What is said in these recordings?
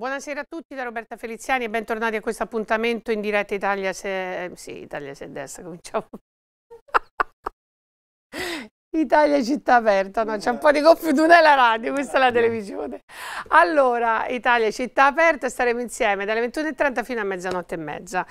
Buonasera a tutti da Roberta Feliziani e bentornati a questo appuntamento in diretta Italia se... Eh, sì, Italia se destra, cominciamo Italia città aperta, no, c'è un po' di confusione nella radio, questa è la televisione. Allora, Italia città aperta, staremo insieme dalle 21.30 fino a mezzanotte e mezza.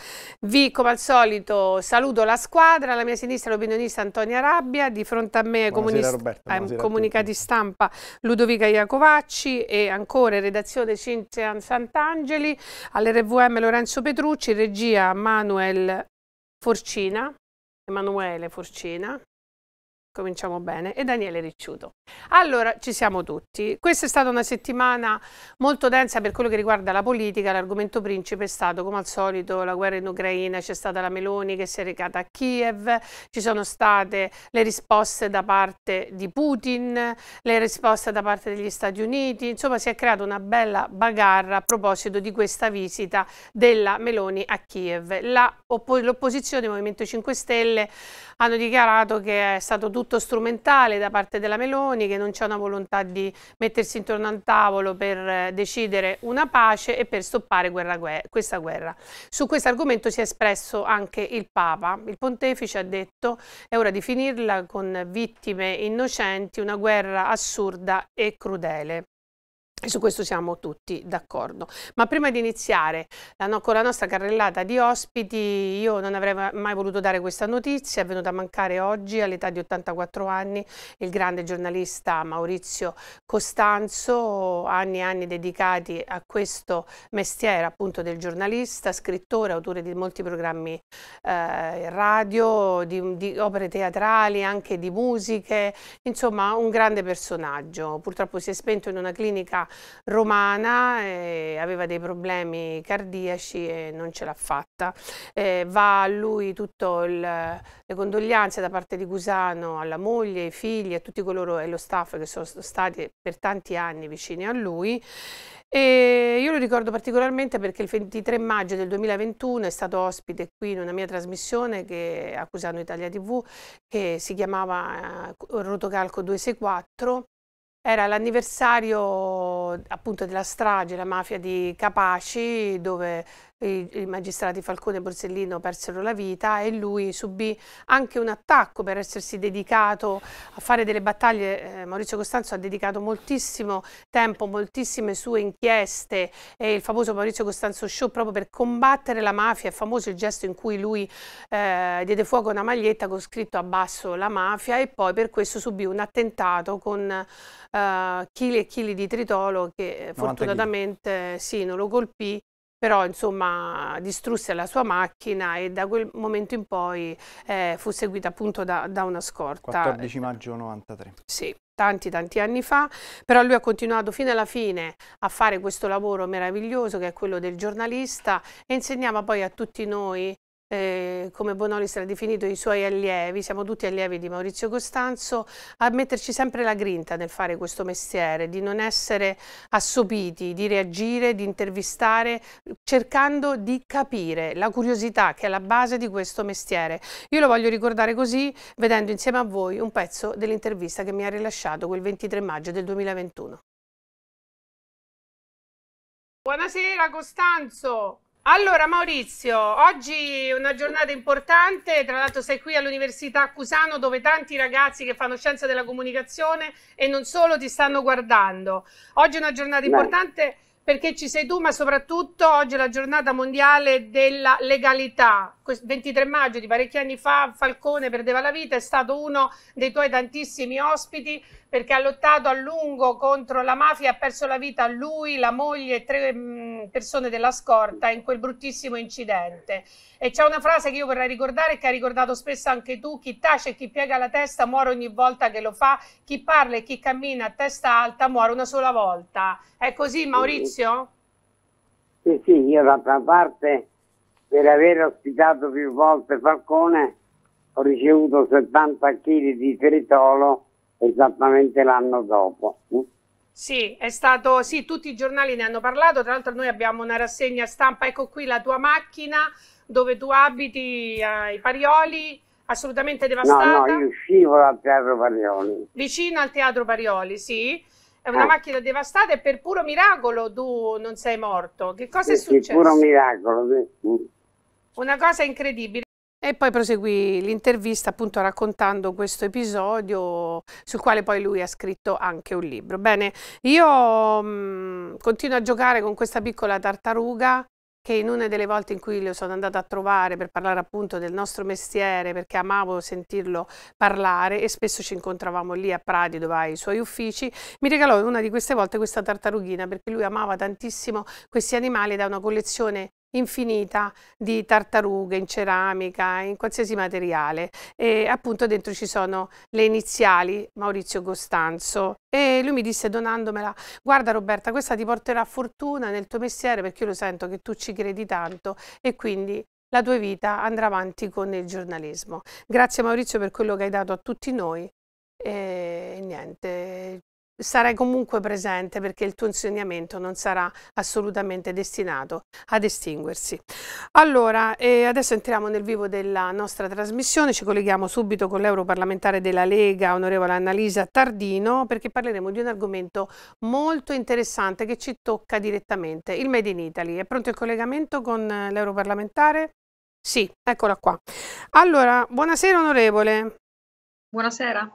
Vi, come al solito, saluto la squadra, alla mia sinistra l'opinionista Antonia Rabbia, di fronte a me eh, comunicati stampa Ludovica Iacovacci e ancora in redazione Cinzia Sant'Angeli, all'RVM Lorenzo Petrucci, regia Manuel Forcina, Emanuele Forcina, cominciamo bene, e Daniele Ricciuto. Allora, ci siamo tutti. Questa è stata una settimana molto densa per quello che riguarda la politica, l'argomento principe è stato, come al solito, la guerra in Ucraina, c'è stata la Meloni che si è recata a Kiev, ci sono state le risposte da parte di Putin, le risposte da parte degli Stati Uniti, insomma si è creata una bella bagarra a proposito di questa visita della Meloni a Kiev. l'opposizione, il Movimento 5 Stelle, hanno dichiarato che è stato tutto tutto strumentale da parte della Meloni, che non c'è una volontà di mettersi intorno al tavolo per eh, decidere una pace e per stoppare guerra, questa guerra. Su questo argomento si è espresso anche il Papa. Il pontefice ha detto è ora di finirla con vittime innocenti, una guerra assurda e crudele su questo siamo tutti d'accordo. Ma prima di iniziare la, con la nostra carrellata di ospiti, io non avrei mai voluto dare questa notizia, è venuto a mancare oggi all'età di 84 anni il grande giornalista Maurizio Costanzo, anni e anni dedicati a questo mestiere appunto del giornalista, scrittore, autore di molti programmi eh, radio, di, di opere teatrali, anche di musiche, insomma un grande personaggio. Purtroppo si è spento in una clinica romana, eh, aveva dei problemi cardiaci e non ce l'ha fatta. Eh, va a lui tutte le condoglianze da parte di Cusano alla moglie, ai figli, a tutti coloro e lo staff che sono stati per tanti anni vicini a lui. E io lo ricordo particolarmente perché il 23 maggio del 2021 è stato ospite qui in una mia trasmissione che, accusando Italia TV che si chiamava eh, Rotocalco 264 era l'anniversario appunto della strage, la mafia di Capaci, dove i, i magistrati Falcone e Borsellino persero la vita e lui subì anche un attacco per essersi dedicato a fare delle battaglie. Eh, Maurizio Costanzo ha dedicato moltissimo tempo, moltissime sue inchieste e il famoso Maurizio Costanzo Show proprio per combattere la mafia. È famoso il gesto in cui lui eh, diede fuoco a una maglietta con scritto abbasso la mafia e poi per questo subì un attentato con eh, chili e chili di tritolo che eh, fortunatamente sì, non lo colpì però insomma distrusse la sua macchina e da quel momento in poi eh, fu seguita appunto da, da una scorta. 14 maggio 93. Sì, tanti tanti anni fa, però lui ha continuato fino alla fine a fare questo lavoro meraviglioso che è quello del giornalista e insegnava poi a tutti noi eh, come Bonolis l'ha definito, i suoi allievi, siamo tutti allievi di Maurizio Costanzo, a metterci sempre la grinta nel fare questo mestiere, di non essere assopiti, di reagire, di intervistare, cercando di capire la curiosità che è la base di questo mestiere. Io lo voglio ricordare così, vedendo insieme a voi un pezzo dell'intervista che mi ha rilasciato quel 23 maggio del 2021. Buonasera Costanzo! Allora Maurizio, oggi è una giornata importante, tra l'altro sei qui all'Università Cusano dove tanti ragazzi che fanno scienza della comunicazione e non solo ti stanno guardando. Oggi è una giornata importante perché ci sei tu, ma soprattutto oggi è la giornata mondiale della legalità. 23 maggio di parecchi anni fa Falcone perdeva la vita, è stato uno dei tuoi tantissimi ospiti perché ha lottato a lungo contro la mafia, ha perso la vita lui, la moglie e tre mm, persone della scorta in quel bruttissimo incidente. E c'è una frase che io vorrei ricordare che hai ricordato spesso anche tu, chi tace e chi piega la testa muore ogni volta che lo fa, chi parla e chi cammina a testa alta muore una sola volta. È così Maurizio? Sì, sì, io d'altra parte per aver ospitato più volte Falcone ho ricevuto 70 kg di tritolo esattamente l'anno dopo. Sì, è stato, sì, tutti i giornali ne hanno parlato, tra l'altro noi abbiamo una rassegna stampa, ecco qui la tua macchina dove tu abiti ai eh, Parioli, assolutamente devastata. No, no, io uscivo dal Teatro Parioli. Vicino al Teatro Parioli, sì è una ah. macchina devastata e per puro miracolo tu non sei morto. Che cosa sì, è successo? Per puro miracolo, sì. Una cosa incredibile. E poi proseguì l'intervista appunto raccontando questo episodio sul quale poi lui ha scritto anche un libro. Bene, io mh, mm, continuo a giocare con questa piccola tartaruga che in una delle volte in cui lo sono andata a trovare per parlare appunto del nostro mestiere, perché amavo sentirlo parlare e spesso ci incontravamo lì a Pradi dove ha i suoi uffici, mi regalò una di queste volte questa tartarughina perché lui amava tantissimo questi animali da una collezione infinita di tartarughe in ceramica, in qualsiasi materiale. E appunto dentro ci sono le iniziali Maurizio Costanzo. E lui mi disse donandomela, guarda Roberta, questa ti porterà fortuna nel tuo mestiere perché io lo sento che tu ci credi tanto e quindi la tua vita andrà avanti con il giornalismo. Grazie Maurizio per quello che hai dato a tutti noi e niente, sarai comunque presente perché il tuo insegnamento non sarà assolutamente destinato ad estinguersi. Allora, eh, adesso entriamo nel vivo della nostra trasmissione, ci colleghiamo subito con l'europarlamentare della Lega, onorevole Annalisa Tardino, perché parleremo di un argomento molto interessante che ci tocca direttamente, il Made in Italy. È pronto il collegamento con l'europarlamentare? Sì, eccola qua. Allora, buonasera onorevole. Buonasera.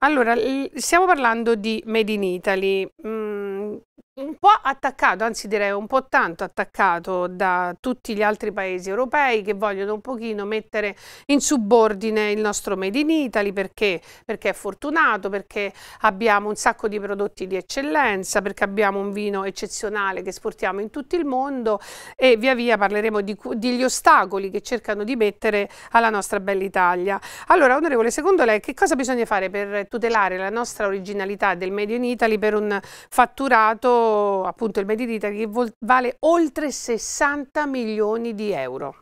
Allora, stiamo parlando di Made in Italy. Mm, un po' attaccato, anzi direi un po' tanto attaccato da tutti gli altri paesi europei che vogliono un pochino mettere in subordine il nostro Made in Italy perché, perché è fortunato, perché abbiamo un sacco di prodotti di eccellenza, perché abbiamo un vino eccezionale che esportiamo in tutto il mondo e via via parleremo di, degli ostacoli che cercano di mettere alla nostra bella Italia. Allora, onorevole, secondo lei che cosa bisogna fare per tutelare la nostra originalità del Made in Italy per un fatturato appunto il Made in Italy che vale oltre 60 milioni di euro.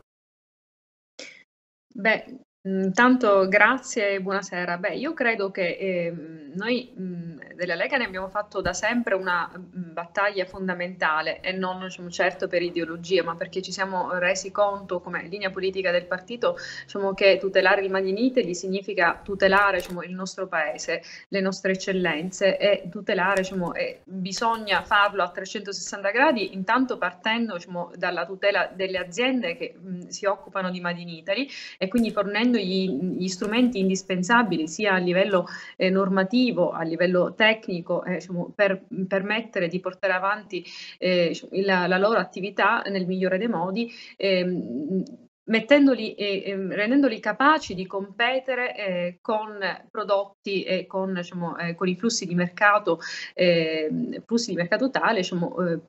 Beh, Intanto mm, grazie e buonasera. Beh, io credo che eh, noi mh, mm, della Lega ne abbiamo fatto da sempre una mh, mm, battaglia fondamentale e non diciamo, certo per ideologie, ma perché ci siamo resi conto come linea politica del partito diciamo, che tutelare il Made in Italy significa tutelare diciamo, il nostro paese, le nostre eccellenze e tutelare, e bisogna farlo a 360 gradi, intanto partendo dalla tutela delle aziende che mh, si occupano di Made in Italy e quindi fornendo fornendo gli, gli strumenti indispensabili sia a livello eh, normativo, a livello tecnico, eh, diciamo, per permettere di portare avanti eh, diciamo, la, la, loro attività nel migliore dei modi. Ehm, mettendoli eh, rendendoli capaci di competere eh, con prodotti e con, diciamo, eh, con i flussi di mercato, ehm, flussi di mercato tale diciamo, eh,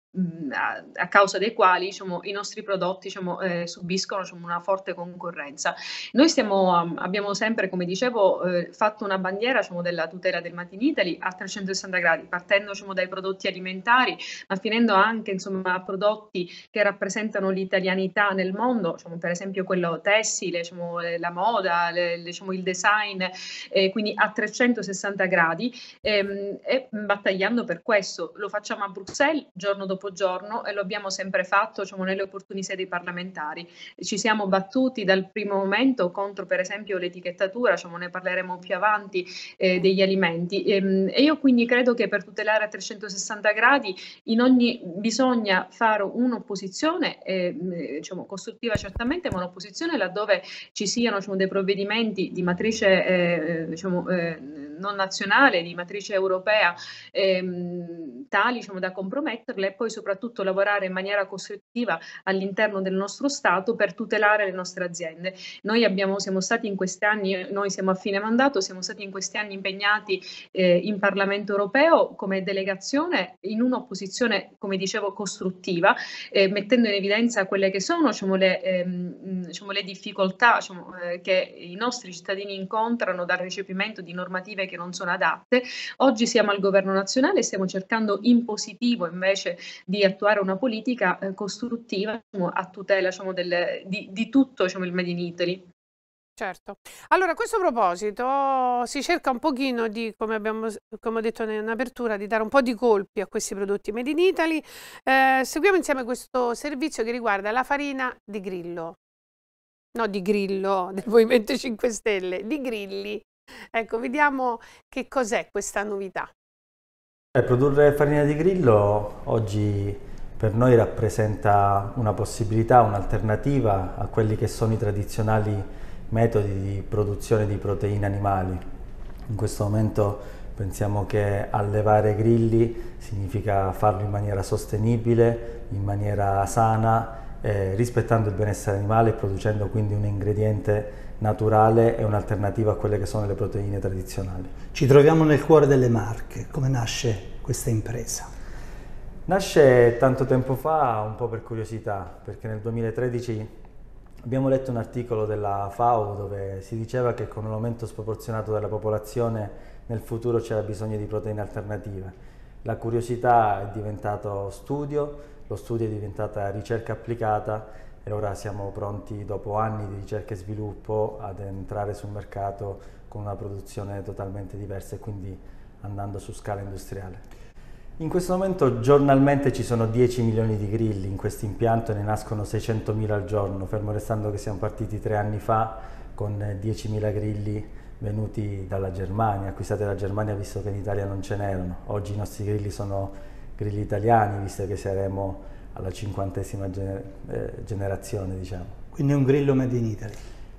a, a, causa dei quali diciamo, i nostri prodotti diciamo, eh, subiscono diciamo, una forte concorrenza. Noi stiamo, um, abbiamo sempre, come dicevo, eh, fatto una bandiera diciamo, della tutela del Made in Italy a 360 gradi, partendo diciamo, dai prodotti alimentari, ma finendo anche insomma, a prodotti che rappresentano l'italianità nel mondo, diciamo, per esempio quello tessile, eh, la moda, le, le, il design, eh, quindi a 360 gradi, ehm, e battagliando per questo. Lo facciamo a Bruxelles giorno dopo dopo giorno e lo abbiamo sempre fatto diciamo, nelle opportune sedi parlamentari. Ci siamo battuti dal primo momento contro per esempio l'etichettatura, diciamo, ne parleremo più avanti, eh, degli alimenti e, ehm, e, io quindi credo che per tutelare a 360 gradi in ogni bisogna fare un'opposizione eh, diciamo, costruttiva certamente, ma un'opposizione laddove ci siano diciamo, dei provvedimenti di matrice eh, diciamo, eh, non nazionale, di matrice europea, ehm, tali diciamo, da comprometterle e poi soprattutto lavorare in maniera costruttiva all'interno del nostro Stato per tutelare le nostre aziende. Noi abbiamo, siamo stati in questi anni, noi siamo a fine mandato, siamo stati in questi anni impegnati eh, in Parlamento europeo come delegazione in un'opposizione, come dicevo, costruttiva, eh, mettendo in evidenza quelle che sono diciamo, le, ehm, diciamo, le difficoltà diciamo, eh, che i nostri cittadini incontrano dal recepimento di normative normative che non sono adatte. Oggi siamo al governo nazionale e stiamo cercando in positivo invece di attuare una politica eh, costruttiva diciamo, a tutela diciamo, del, di, di, tutto diciamo, il Made in Italy. Certo. Allora, a questo proposito, si cerca un pochino di, come, abbiamo, come ho detto in apertura, di dare un po' di colpi a questi prodotti made in Italy. Eh, seguiamo insieme questo servizio che riguarda la farina di grillo. No, di grillo, del Movimento 5 Stelle, di grilli. Ecco, vediamo che cos'è questa novità. Eh, produrre farina di grillo oggi per noi rappresenta una possibilità, un'alternativa a quelli che sono i tradizionali metodi di produzione di proteine animali. In questo momento pensiamo che allevare grilli significa farlo in maniera sostenibile, in maniera sana, eh, rispettando il benessere animale e producendo quindi un ingrediente naturale è un'alternativa a quelle che sono le proteine tradizionali. Ci troviamo nel cuore delle Marche, come nasce questa impresa? Nasce tanto tempo fa un po' per curiosità, perché nel 2013 abbiamo letto un articolo della FAO dove si diceva che con un aumento sproporzionato della popolazione nel futuro c'era bisogno di proteine alternative. La curiosità è diventato studio, lo studio è diventata ricerca applicata e ora siamo pronti dopo anni di ricerca e sviluppo ad entrare sul mercato con una produzione totalmente diversa e quindi andando su scala industriale. In questo momento giornalmente ci sono 10 milioni di grilli in questo impianto e ne nascono 600 mila al giorno, fermo restando che siamo partiti tre anni fa con 10 mila grilli venuti dalla Germania, acquistati dalla Germania visto che in Italia non ce n'erano. Oggi i nostri grilli sono grilli italiani, visto che saremo alla cinquantesima gener- eh, generazione, diciamo. Quindi è un grillo made in Italy.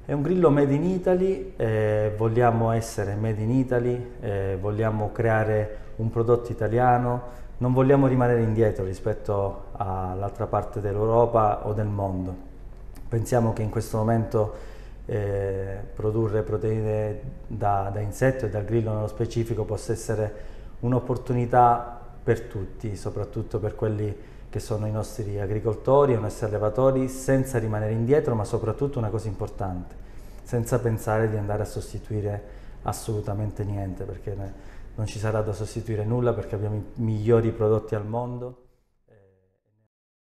È un grillo made in Italy, eh, vogliamo essere made in Italy, eh, vogliamo creare un prodotto italiano, non vogliamo rimanere indietro rispetto all'altra parte dell'Europa o del mondo. Pensiamo che in questo momento eh, produrre proteine da, da insetto e dal grillo nello specifico possa essere un'opportunità per tutti, soprattutto per quelli che sono i nostri agricoltori, i nostri allevatori, senza rimanere indietro, ma soprattutto una cosa importante, senza pensare di andare a sostituire assolutamente niente, perché non ci sarà da sostituire nulla, perché abbiamo i migliori prodotti al mondo.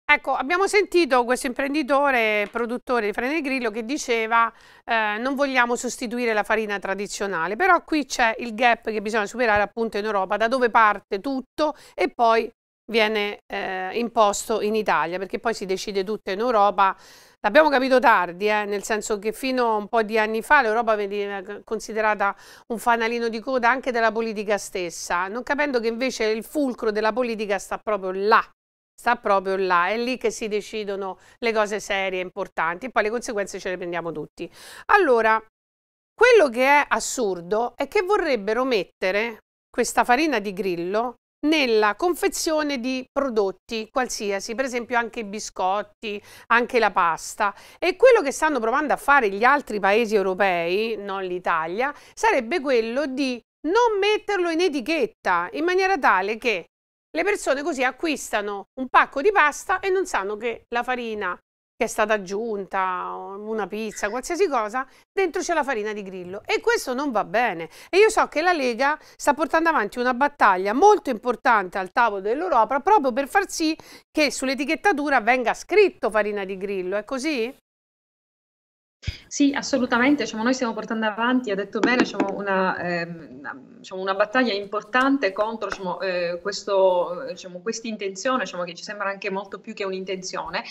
Ecco, abbiamo sentito questo imprenditore produttore di farina di grillo che diceva eh, non vogliamo sostituire la farina tradizionale, però qui c'è il gap che bisogna superare appunto in Europa, da dove parte tutto e poi viene eh, imposto in Italia, perché poi si decide tutto in Europa. L'abbiamo capito tardi, eh, nel senso che fino a un po' di anni fa l'Europa veniva considerata un fanalino di coda anche della politica stessa, non capendo che invece il fulcro della politica sta proprio là, sta proprio là, è lì che si decidono le cose serie, e importanti, e poi le conseguenze ce le prendiamo tutti. Allora, quello che è assurdo è che vorrebbero mettere questa farina di grillo nella confezione di prodotti qualsiasi, per esempio anche i biscotti, anche la pasta. E quello che stanno provando a fare gli altri paesi europei, non l'Italia, sarebbe quello di non metterlo in etichetta in maniera tale che le persone così acquistano un pacco di pasta e non sanno che la farina che è stata aggiunta, una pizza, qualsiasi cosa, dentro c'è la farina di grillo. E questo non va bene. E io so che la Lega sta portando avanti una battaglia molto importante al tavolo dell'Europa proprio per far sì che sull'etichettatura venga scritto farina di grillo. È così? Sì, assolutamente, diciamo, noi stiamo portando avanti, ha detto bene, diciamo, una, eh, diciamo, una, battaglia importante contro diciamo, eh, diciamo, questa intenzione diciamo, che ci sembra anche molto più che un'intenzione,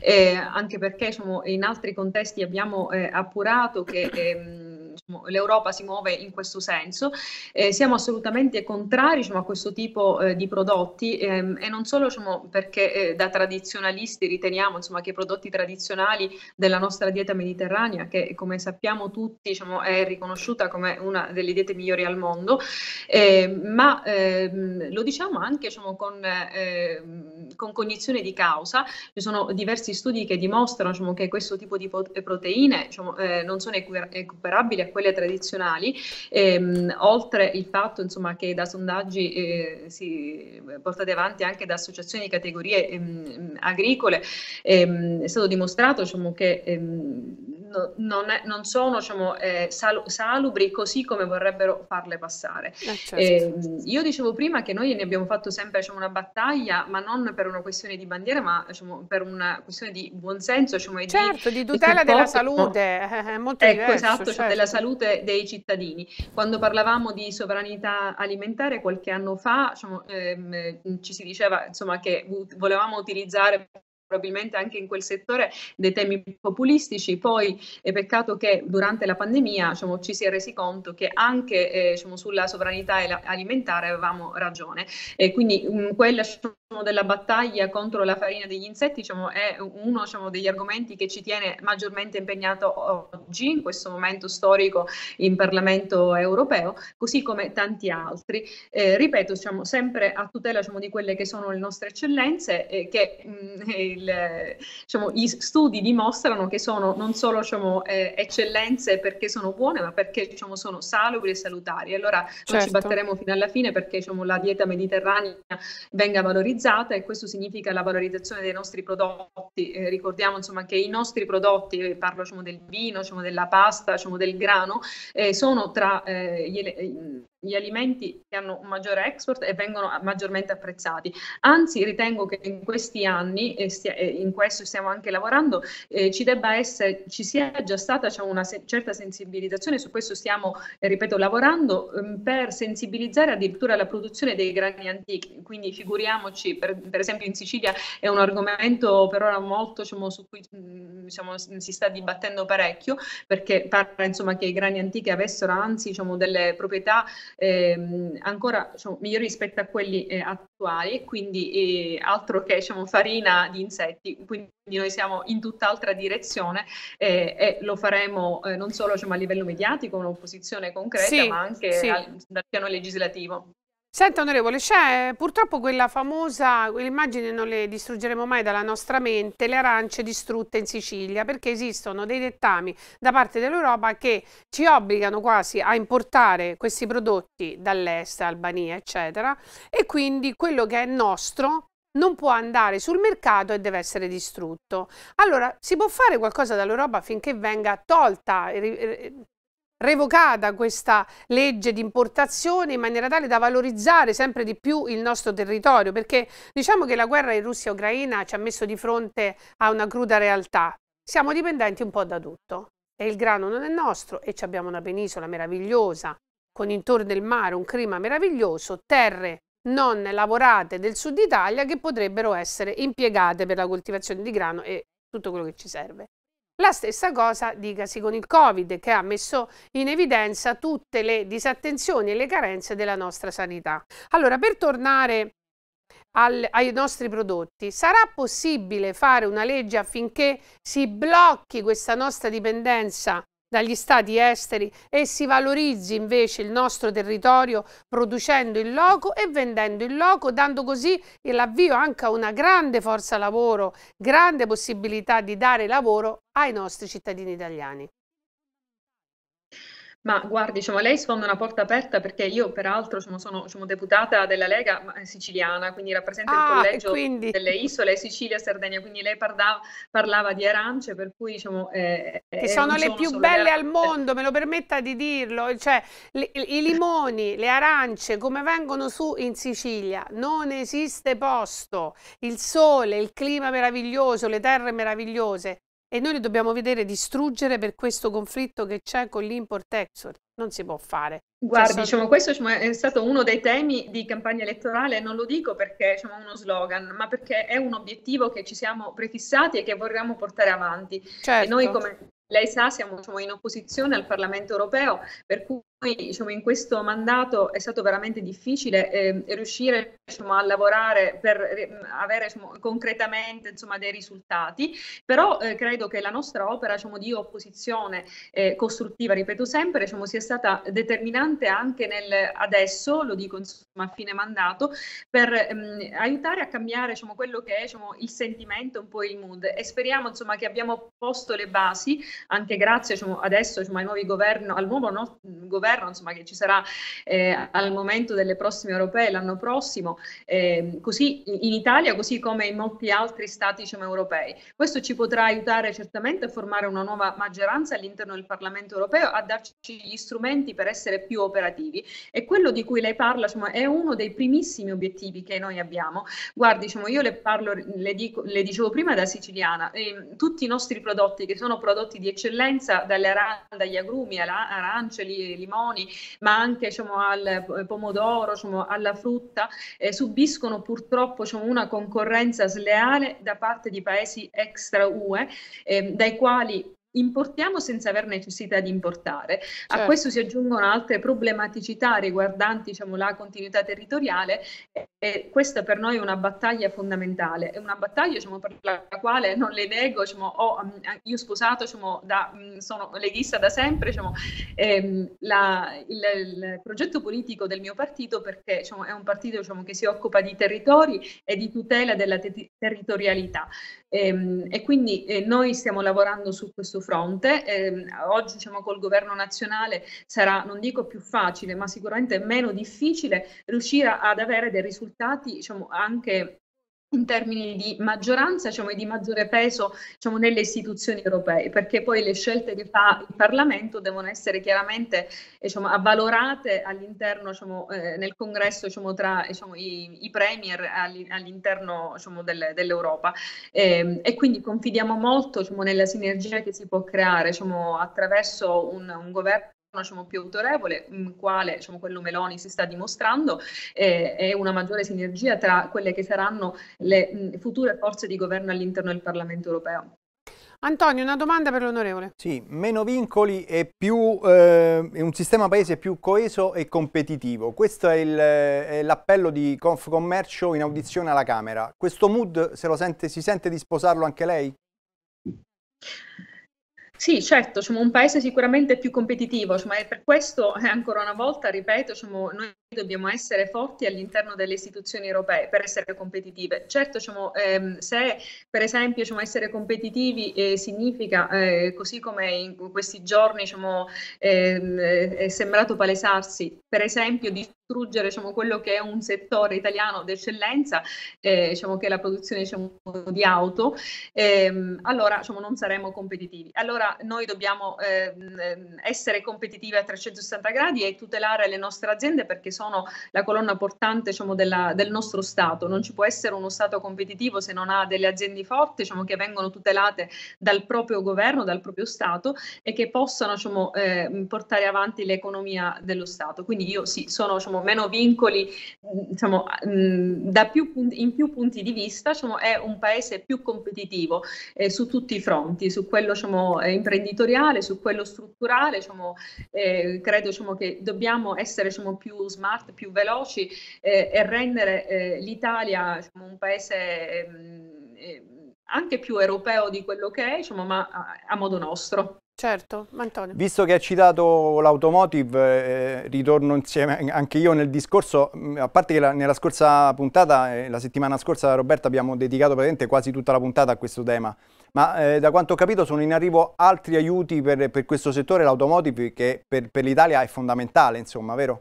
eh, anche perché in altri contesti abbiamo eh, appurato che ehm, diciamo, l'Europa si muove in questo senso. Eh, siamo assolutamente contrari diciamo, a questo tipo eh, di prodotti ehm, e non solo diciamo, perché eh, da tradizionalisti riteniamo insomma, che i prodotti tradizionali della nostra dieta mediterranea, che come sappiamo tutti diciamo, è riconosciuta come una delle diete migliori al mondo, ehm, ma ehm, lo diciamo anche diciamo, con, ehm, con cognizione di causa. Ci sono diversi studi che dimostrano diciamo, che questo tipo di proteine diciamo, eh, non sono equiparabili a a quelle tradizionali, ehm, oltre il fatto insomma, che da sondaggi eh, si, eh, portati avanti anche da associazioni di categorie ehm, agricole ehm, è stato dimostrato diciamo, che ehm, non, è, non, sono diciamo, eh, sal- salubri così come vorrebbero farle passare. Eh, certo. eh, io dicevo prima che noi ne abbiamo fatto sempre diciamo, una battaglia, ma non per una questione di bandiera, ma diciamo, per una questione di buonsenso. Diciamo, certo, di, di tutela di della salute, è eh, eh, molto ecco, diverso, esatto, certo. cioè, della certo. salute dei cittadini. Quando parlavamo di sovranità alimentare qualche anno fa, diciamo, ehm, ci si diceva insomma, che volevamo utilizzare probabilmente anche in quel settore dei temi populistici. Poi è peccato che durante la pandemia diciamo, ci si è resi conto che anche eh, diciamo, sulla sovranità alimentare avevamo ragione. E quindi mh, mm, quella diciamo, della battaglia contro la farina degli insetti diciamo, è uno diciamo, degli argomenti che ci tiene maggiormente impegnato oggi, in questo momento storico in Parlamento europeo, così come tanti altri. Eh, ripeto, diciamo, sempre a tutela di quelle che sono le nostre eccellenze eh, che mh, mm, eh, il, diciamo, gli studi dimostrano che sono non solo diciamo, eh, eccellenze perché sono buone, ma perché diciamo, sono salubri e salutari. Allora certo. noi ci certo. batteremo fino alla fine perché diciamo, la dieta mediterranea venga valorizzata e questo significa la valorizzazione dei nostri prodotti. Eh, ricordiamo insomma, che i nostri prodotti, eh, parlo diciamo, del vino, diciamo, della pasta, del grano, eh, sono tra eh, gli, gli alimenti che hanno un maggiore export e vengono maggiormente apprezzati. Anzi, ritengo che in questi anni, e stia, e in questo stiamo anche lavorando, eh, ci debba essere, ci sia già stata cioè una se- certa sensibilizzazione, su questo stiamo, eh, ripeto, lavorando ehm, per sensibilizzare addirittura la produzione dei grani antichi. Quindi figuriamoci, per, per esempio in Sicilia è un argomento per ora molto diciamo, su cui mm, diciamo, si sta dibattendo parecchio, perché parla insomma, che i grani antichi avessero anzi diciamo, delle proprietà ehm, ancora diciamo, migliori rispetto a quelli eh, attuali, quindi eh, altro che diciamo, farina di insetti, quindi noi siamo in tutt'altra direzione eh, e lo faremo eh, non solo diciamo, a livello mediatico, un'opposizione concreta, sì, ma anche sì. al, dal piano legislativo. Senta onorevole, c'è eh, purtroppo quella famosa, l'immagine non le distruggeremo mai dalla nostra mente, le arance distrutte in Sicilia, perché esistono dei dettami da parte dell'Europa che ci obbligano quasi a importare questi prodotti dall'est, Albania, eccetera, e quindi quello che è nostro non può andare sul mercato e deve essere distrutto. Allora, si può fare qualcosa dall'Europa affinché venga tolta, revocata questa legge di importazione in maniera tale da valorizzare sempre di più il nostro territorio, perché diciamo che la guerra in Russia-Ucraina ci ha messo di fronte a una cruda realtà. Siamo dipendenti un po' da tutto e il grano non è nostro e abbiamo una penisola meravigliosa con intorno del mare, un clima meraviglioso, terre non lavorate del sud Italia che potrebbero essere impiegate per la coltivazione di grano e tutto quello che ci serve. La stessa cosa dicasi con il Covid che ha messo in evidenza tutte le disattenzioni e le carenze della nostra sanità. Allora, per tornare al, ai nostri prodotti, sarà possibile fare una legge affinché si blocchi questa nostra dipendenza dagli stati esteri e si valorizzi invece il nostro territorio producendo il loco e vendendo il loco, dando così l'avvio anche a una grande forza lavoro, grande possibilità di dare lavoro ai nostri cittadini italiani. Ma guardi, diciamo, lei sfonda una porta aperta perché io peraltro diciamo, sono diciamo, deputata della Lega eh, siciliana, quindi rappresento ah, il collegio quindi... delle isole Sicilia-Sardegna, quindi lei parla parlava di arance, per cui diciamo... Eh, che eh, sono le più belle al mondo, me lo permetta di dirlo, cioè le, i limoni, le arance, come vengono su in Sicilia, non esiste posto, il sole, il clima meraviglioso, le terre meravigliose, e noi li dobbiamo vedere distruggere per questo conflitto che c'è con l'import-export. Non si può fare. Cioè, Guarda, diciamo, questo diciamo, è stato uno dei temi di campagna elettorale, non lo dico perché diciamo, è diciamo, uno slogan, ma perché è un obiettivo che ci siamo prefissati e che vorremmo portare avanti. Certo. E noi certo. come lei sa siamo diciamo, in opposizione al Parlamento europeo, per cui noi diciamo, in questo mandato è stato veramente difficile eh, riuscire diciamo, a lavorare per ehm, avere diciamo, concretamente insomma, dei risultati, però eh, credo che la nostra opera diciamo, di opposizione eh, costruttiva, ripeto sempre, diciamo, sia stata determinante anche nel adesso, lo dico insomma, a fine mandato, per ehm, aiutare a cambiare diciamo, quello che è il sentimento, un po' il mood e speriamo insomma, che abbiamo posto le basi, anche grazie adesso ai nuovi governo, al nuovo no, governo governo insomma, che ci sarà eh, al momento delle prossime europee l'anno prossimo, eh, così in Italia così come in molti altri stati diciamo, europei. Questo ci potrà aiutare certamente a formare una nuova maggioranza all'interno del Parlamento europeo, a darci gli strumenti per essere più operativi e quello di cui lei parla diciamo, è uno dei primissimi obiettivi che noi abbiamo. Guardi, diciamo, io le, parlo, le, dico, le dicevo prima da siciliana, eh, tutti i nostri prodotti che sono prodotti di eccellenza, dalle arance, dagli agrumi, alla, arance, limoni, limoni, ma anche diciamo, al eh, pomodoro, diciamo, alla frutta, eh, subiscono purtroppo diciamo, una concorrenza sleale da parte di paesi extra UE, eh, dai quali importiamo senza aver necessità di importare. Certo. A questo si aggiungono altre problematicità riguardanti diciamo, la continuità territoriale e questa per noi è una battaglia fondamentale, è una battaglia diciamo, per la quale non le nego, diciamo, ho, mm, io sposato diciamo, da, mm, sono leghista da sempre, diciamo, ehm, la, il, il, progetto politico del mio partito perché diciamo, è un partito che si occupa di territori e di tutela della te- territorialità ehm, e quindi eh, noi stiamo lavorando su questo questo fronte. Eh, oggi diciamo col governo nazionale sarà, non dico più facile, ma sicuramente meno difficile riuscire ad avere dei risultati diciamo, anche in termini di maggioranza diciamo, e di maggiore peso diciamo, nelle istituzioni europee, perché poi le scelte che fa il Parlamento devono essere chiaramente eh, diciamo, avvalorate all'interno, diciamo, eh, nel congresso diciamo, tra diciamo, i, i, premier all'interno delle, dell'Europa. E, ehm, e, quindi confidiamo molto nella sinergia che si può creare attraverso un, un governo diciamo, più autorevole, quale diciamo, quello Meloni si sta dimostrando, eh, è una maggiore sinergia tra quelle che saranno le mh, future forze di governo all'interno del Parlamento europeo. Antonio, una domanda per l'onorevole. Sì, meno vincoli e più, eh, un sistema paese più coeso e competitivo. Questo è, l'appello di Confcommercio in audizione alla Camera. Questo mood se sente, si sente di sposarlo anche lei? Sì, certo, siamo un paese sicuramente più competitivo, ma per questo eh, ancora una volta, ripeto, siamo, noi dobbiamo essere forti all'interno delle istituzioni europee per essere competitive. Certo, siamo, ehm, se per esempio siamo, essere competitivi eh, significa, eh, così come in questi giorni siamo, ehm, eh, è sembrato palesarsi, per esempio distruggere quello che è un settore italiano d'eccellenza, eh, che è la produzione di auto, ehm, allora non saremo competitivi. Allora, noi dobbiamo eh, essere competitivi a 360 gradi e tutelare le nostre aziende perché sono la colonna portante diciamo, della, del nostro Stato. Non ci può essere uno Stato competitivo se non ha delle aziende forti diciamo, che vengono tutelate dal proprio governo, dal proprio Stato e che possano diciamo, eh, portare avanti l'economia dello Stato. Quindi io sì, sono diciamo, meno vincoli diciamo, mh, più, in più punti di vista, diciamo, è un paese più competitivo eh, su tutti i fronti, su quello diciamo, eh, imprenditoriale, su quello strutturale, diciamo, eh, credo diciamo, che dobbiamo essere diciamo, più smart, più veloci eh, e rendere eh, l'Italia diciamo, un paese ehm, eh, anche più europeo di quello che è, diciamo, ma a, a modo nostro. Certo, Antonio. Visto che hai citato l'automotive, eh, ritorno insieme anche io nel discorso, mm, a parte che la, nella scorsa puntata, eh, la settimana scorsa Roberta abbiamo dedicato praticamente quasi tutta la puntata a questo tema, ma eh, da quanto ho capito sono in arrivo altri aiuti per, per questo settore, l'automotive, che per, per l'Italia è fondamentale, insomma, vero?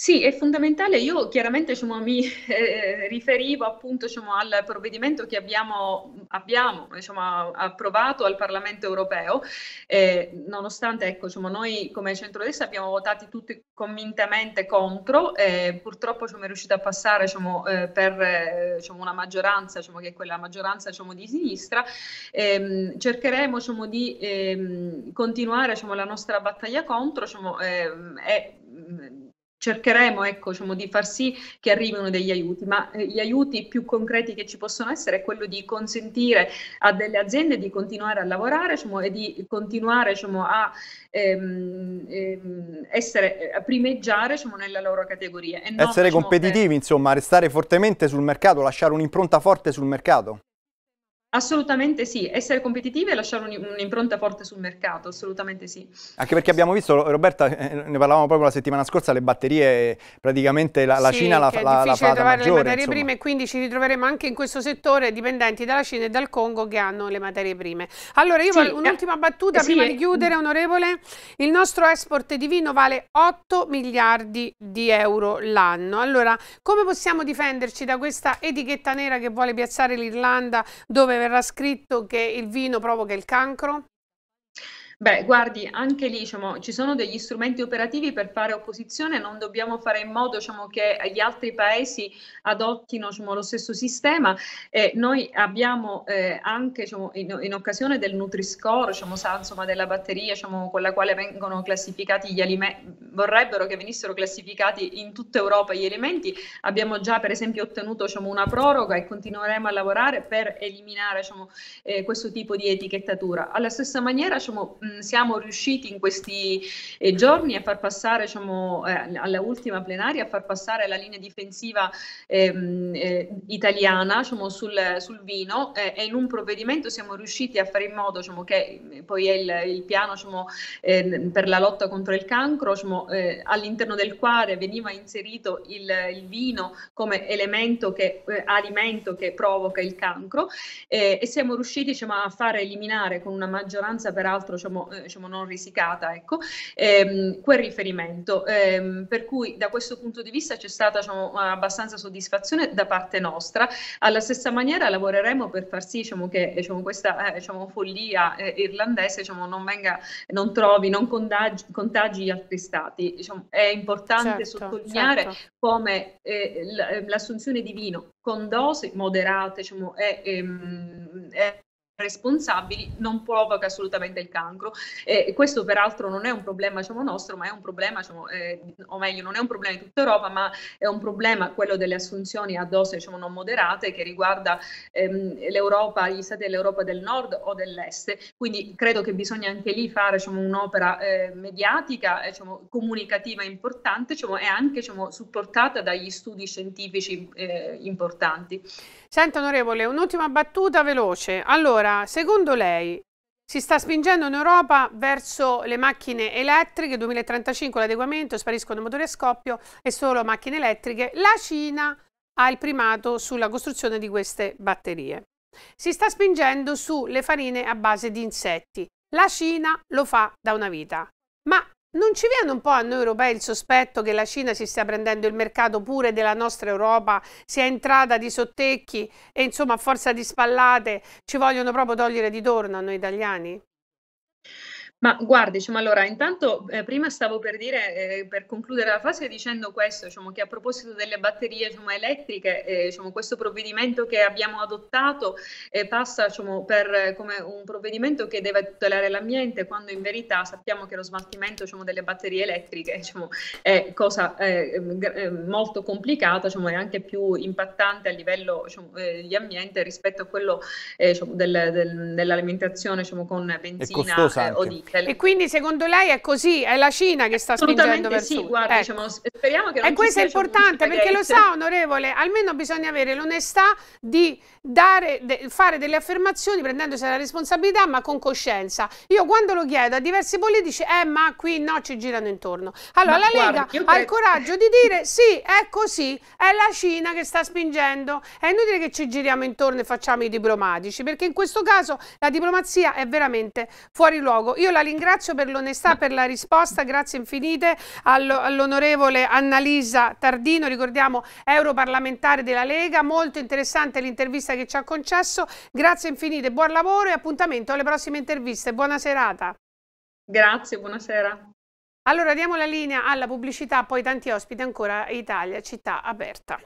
Sì, è fondamentale. Io chiaramente diciamo, mi eh, riferivo appunto diciamo, al provvedimento che abbiamo, abbiamo diciamo, approvato al Parlamento europeo, eh, nonostante ecco, diciamo, noi come centrodestra abbiamo votato tutti convintamente contro, eh, purtroppo diciamo, è riusciti a passare diciamo, eh, per eh, una maggioranza, che è quella maggioranza di sinistra. Ehm, cercheremo di ehm, continuare la nostra battaglia contro. Ehm, e, cercheremo ecco, diciamo, di far sì che arrivino degli aiuti, ma eh, gli aiuti più concreti che ci possono essere è quello di consentire a delle aziende di continuare a lavorare diciamo, e di continuare diciamo, a ehm, ehm essere, eh, a primeggiare diciamo, nella loro categoria. Non, essere diciamo, competitivi, per... insomma, restare fortemente sul mercato, lasciare un'impronta forte sul mercato. Assolutamente sì, essere competitivi e lasciare un'impronta forte sul mercato, assolutamente sì. Anche perché abbiamo visto, Roberta, eh, ne parlavamo proprio la settimana scorsa, le batterie, praticamente la, la sì, Cina la, la, la fa trovare maggiore, le materie insomma. prime e quindi ci ritroveremo anche in questo settore dipendenti dalla Cina e dal Congo che hanno le materie prime. Allora io sì, un'ultima eh, battuta eh, prima sì, di chiudere, onorevole. Il nostro export di vino vale 8 miliardi di euro l'anno. Allora come possiamo difenderci da questa etichetta nera che vuole piazzare l'Irlanda dove verrà scritto che il vino provoca il cancro? Beh, guardi, anche lì diciamo, ci sono degli strumenti operativi per fare opposizione, non dobbiamo fare in modo diciamo, che gli altri paesi adottino diciamo, lo stesso sistema. Eh, noi abbiamo eh, anche diciamo, in, in, occasione del Nutri-Score, diciamo, sa, insomma, della batteria diciamo, con la quale vengono classificati gli alimenti, vorrebbero che venissero classificati in tutta Europa gli alimenti, abbiamo già per esempio ottenuto una proroga e continueremo a lavorare per eliminare eh, questo tipo di etichettatura. Alla stessa maniera, diciamo, Mm, siamo riusciti in questi eh, giorni a far passare, diciamo, eh, alla ultima plenaria, a far passare la linea difensiva ehm, eh, italiana diciamo, sul, sul, vino eh, e in un provvedimento siamo riusciti a fare in modo diciamo, che eh, poi è il, il piano diciamo, ehm, per la lotta contro il cancro, diciamo, eh, all'interno del quale veniva inserito il, il vino come elemento che, alimento che provoca il cancro e siamo riusciti diciamo, a far eliminare con una maggioranza peraltro diciamo, diciamo, eh, diciamo non risicata, ecco, ehm, quel riferimento. Ehm, per cui da questo punto di vista c'è stata diciamo, abbastanza soddisfazione da parte nostra. Alla stessa maniera lavoreremo per far sì diciamo, che diciamo, questa eh, diciamo, follia eh, irlandese diciamo, non, venga, non trovi, non contagi, contagi gli altri stati. Diciamo, è importante certo, sottolineare certo. come eh, l'assunzione di vino con dose moderate diciamo, è, ehm, è, è responsabili non provoca assolutamente il cancro e questo peraltro non è un problema diciamo, nostro ma è un problema diciamo, eh, o meglio non è un problema di tutta Europa ma è un problema quello delle assunzioni a dose diciamo, non moderate che riguarda ehm, l'Europa, gli stati dell'Europa del nord o dell'est quindi credo che bisogna anche lì fare diciamo, un'opera eh, mediatica eh, diciamo, comunicativa importante diciamo, e anche supportata dagli studi scientifici eh, importanti. Senta onorevole un'ultima battuta veloce allora allora, secondo lei si sta spingendo in Europa verso le macchine elettriche, 2035 l'adeguamento, spariscono motori a scoppio e solo macchine elettriche. La Cina ha il primato sulla costruzione di queste batterie. Si sta spingendo sulle farine a base di insetti. La Cina lo fa da una vita. Ma non ci viene un po' a noi europei il sospetto che la Cina si stia prendendo il mercato pure della nostra Europa, sia entrata di sottecchi e insomma a forza di spallate ci vogliono proprio togliere di torno a noi italiani? Ma guarda, diciamo allora, intanto eh, prima stavo per dire, eh, per concludere la fase dicendo questo, diciamo, che a proposito delle batterie diciamo, elettriche, eh, diciamo, questo provvedimento che abbiamo adottato eh, passa diciamo, per, eh, come un provvedimento che deve tutelare l'ambiente, quando in verità sappiamo che lo smaltimento diciamo, delle batterie elettriche diciamo, è cosa eh, molto complicata è anche più impattante a livello di ambiente rispetto a quello del, del, dell'alimentazione con benzina o di e quindi secondo lei è così, è la Cina che sta spingendo verso sì, sud. Guarda, ecco. diciamo, speriamo che non E questo è diciamo, importante perché lo sa onorevole, almeno bisogna avere l'onestà di dare, de, fare delle affermazioni prendendosi la responsabilità ma con coscienza. Io quando lo chiedo a diversi politici, eh ma qui no ci girano intorno. Allora ma la guarda, Lega ha credo... il coraggio di dire sì, è così, è la Cina che sta spingendo, è inutile che ci giriamo intorno e facciamo i diplomatici perché in questo caso la diplomazia è veramente fuori luogo. Io la la ringrazio per l'onestà, per la risposta, grazie infinite all'onorevole Annalisa Tardino, ricordiamo europarlamentare della Lega, molto interessante l'intervista che ci ha concesso, grazie infinite, buon lavoro e appuntamento alle prossime interviste, buona serata. Grazie, buonasera. Allora diamo la linea alla pubblicità, poi tanti ospiti ancora Italia, città aperta.